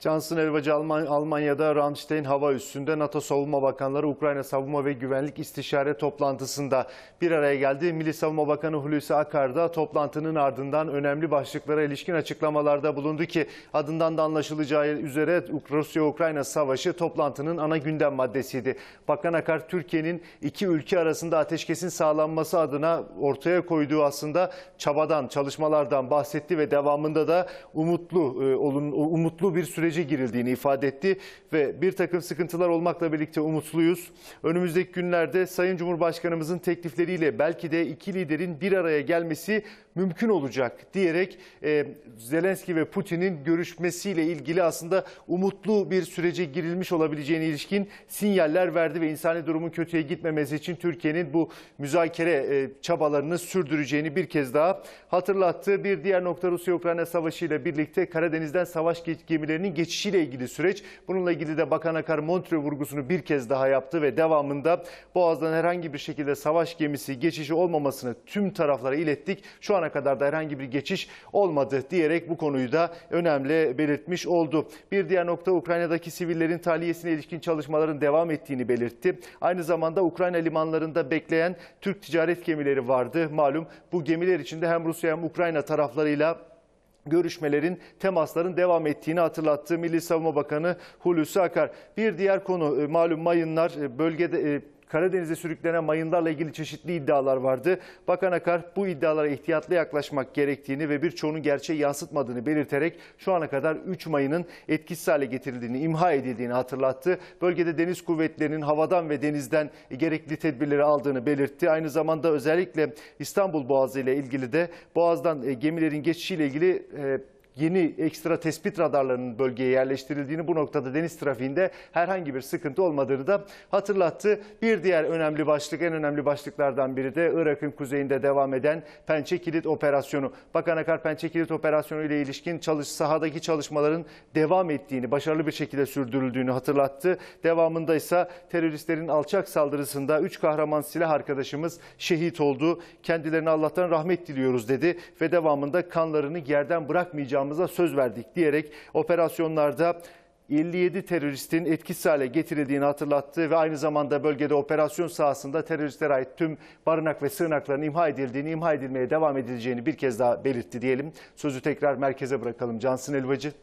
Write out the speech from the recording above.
Johnson Elvacı Almanya'da Ramstein hava üssünde NATO Savunma Bakanları Ukrayna Savunma ve Güvenlik İstişare toplantısında bir araya geldi. Milli Savunma Bakanı Hulusi Akar da toplantının ardından önemli başlıklara ilişkin açıklamalarda bulundu ki adından da anlaşılacağı üzere Rusya-Ukrayna savaşı toplantının ana gündem maddesiydi. Bakan Akar Türkiye'nin iki ülke arasında ateşkesin sağlanması adına ortaya koyduğu aslında çabadan, çalışmalardan bahsetti ve devamında da umutlu e, olun mutlu bir sürece girildiğini ifade etti ve bir takım sıkıntılar olmakla birlikte umutluyuz. Önümüzdeki günlerde Sayın Cumhurbaşkanımızın teklifleriyle belki de iki liderin bir araya gelmesi mümkün olacak diyerek e, Zelenski ve Putin'in görüşmesiyle ilgili aslında umutlu bir sürece girilmiş olabileceğine ilişkin sinyaller verdi ve insani durumun kötüye gitmemesi için Türkiye'nin bu müzakere e, çabalarını sürdüreceğini bir kez daha hatırlattı. Bir diğer nokta Rusya-Ukrayna savaşı ile birlikte Karadeniz'den savaş gemilerinin geçişiyle ilgili süreç. Bununla ilgili de Bakan Akar Montre vurgusunu bir kez daha yaptı ve devamında Boğaz'dan herhangi bir şekilde savaş gemisi geçişi olmamasını tüm taraflara ilettik. Şu ana kadar da herhangi bir geçiş olmadı diyerek bu konuyu da önemli belirtmiş oldu. Bir diğer nokta Ukrayna'daki sivillerin tahliyesine ilişkin çalışmaların devam ettiğini belirtti. Aynı zamanda Ukrayna limanlarında bekleyen Türk ticaret gemileri vardı. Malum bu gemiler içinde hem Rusya hem Ukrayna taraflarıyla görüşmelerin, temasların devam ettiğini hatırlattı Milli Savunma Bakanı Hulusi Akar. Bir diğer konu e, malum mayınlar e, bölgede e, Karadeniz'e sürüklenen mayınlarla ilgili çeşitli iddialar vardı. Bakan Akar bu iddialara ihtiyatlı yaklaşmak gerektiğini ve birçoğunun gerçeği yansıtmadığını belirterek şu ana kadar 3 mayının etkisiz hale getirildiğini, imha edildiğini hatırlattı. Bölgede deniz kuvvetlerinin havadan ve denizden gerekli tedbirleri aldığını belirtti. Aynı zamanda özellikle İstanbul Boğazı ile ilgili de Boğaz'dan e, gemilerin geçişiyle ilgili e, yeni ekstra tespit radarlarının bölgeye yerleştirildiğini bu noktada deniz trafiğinde herhangi bir sıkıntı olmadığını da hatırlattı. Bir diğer önemli başlık en önemli başlıklardan biri de Irak'ın kuzeyinde devam eden Pençe Kilit Operasyonu. Bakan Akar Pençe Kilit Operasyonu ile ilişkin çalış, sahadaki çalışmaların devam ettiğini, başarılı bir şekilde sürdürüldüğünü hatırlattı. Devamında ise teröristlerin alçak saldırısında 3 kahraman silah arkadaşımız şehit oldu. Kendilerine Allah'tan rahmet diliyoruz dedi ve devamında kanlarını yerden bırakmayacağımız çocuklarımıza söz verdik diyerek operasyonlarda 57 teröristin etkisiz hale getirildiğini hatırlattı ve aynı zamanda bölgede operasyon sahasında teröristlere ait tüm barınak ve sığınakların imha edildiğini, imha edilmeye devam edileceğini bir kez daha belirtti diyelim. Sözü tekrar merkeze bırakalım. Cansın Elvacı.